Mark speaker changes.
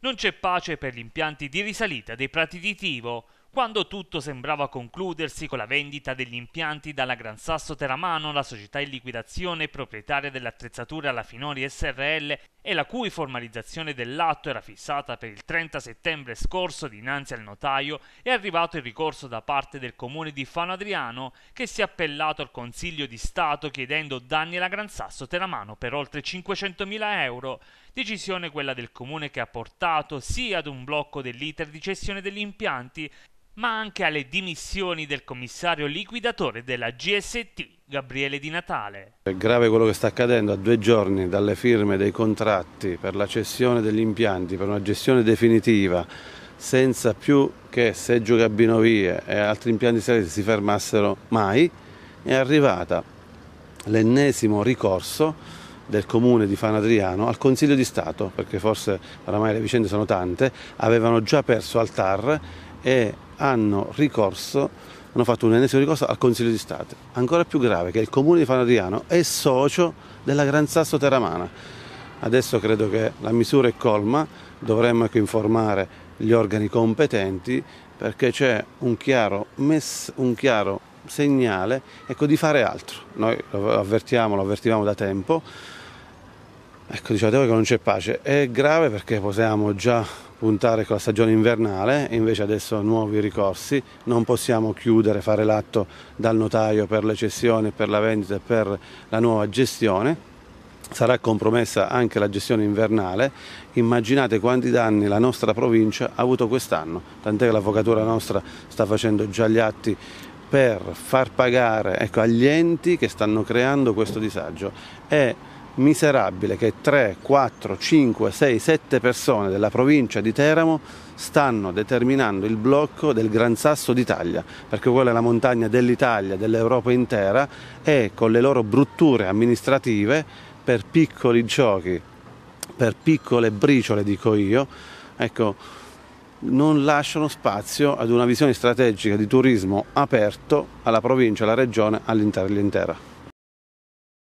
Speaker 1: Non c'è pace per gli impianti di risalita dei prati di Tivo, quando tutto sembrava concludersi con la vendita degli impianti dalla Gran Sasso Teramano, la società in liquidazione proprietaria dell'attrezzatura alla Finori SRL e la cui formalizzazione dell'atto era fissata per il 30 settembre scorso dinanzi al notaio, è arrivato il ricorso da parte del comune di Fano Adriano che si è appellato al Consiglio di Stato chiedendo danni alla Gran Sasso Teramano per oltre 500.000 euro Decisione quella del comune che ha portato sia ad un blocco dell'iter di cessione degli impianti, ma anche alle dimissioni del commissario liquidatore della GST, Gabriele Di Natale.
Speaker 2: È grave quello che sta accadendo a due giorni dalle firme dei contratti per la cessione degli impianti, per una gestione definitiva, senza più che Seggio Gabinovie e altri impianti serrati si fermassero mai, è arrivata l'ennesimo ricorso del comune di Fana Adriano al Consiglio di Stato, perché forse oramai le vicende sono tante, avevano già perso al TAR e hanno ricorso hanno fatto un ennesimo ricorso al Consiglio di Stato. Ancora più grave che il comune di Fanariano è socio della Gran Sasso Teramana. Adesso credo che la misura è colma, dovremmo ecco informare gli organi competenti perché c'è un chiaro, mess- un chiaro segnale ecco, di fare altro. Noi lo avvertiamo, lo avvertivamo da tempo, ecco, diciate voi che non c'è pace. È grave perché possiamo già puntare con la stagione invernale, invece adesso nuovi ricorsi, non possiamo chiudere, fare l'atto dal notaio per le cessioni, per la vendita e per la nuova gestione sarà compromessa anche la gestione invernale, immaginate quanti danni la nostra provincia ha avuto quest'anno, tant'è che l'avvocatura nostra sta facendo già gli atti per far pagare ecco, agli enti che stanno creando questo disagio. È miserabile che 3, 4, 5, 6, 7 persone della provincia di Teramo stanno determinando il blocco del Gran Sasso d'Italia, perché quella è la montagna dell'Italia, dell'Europa intera e con le loro brutture amministrative per piccoli giochi, per piccole briciole dico io, ecco, non lasciano spazio ad una visione strategica di turismo aperto alla provincia, alla regione, all'intera.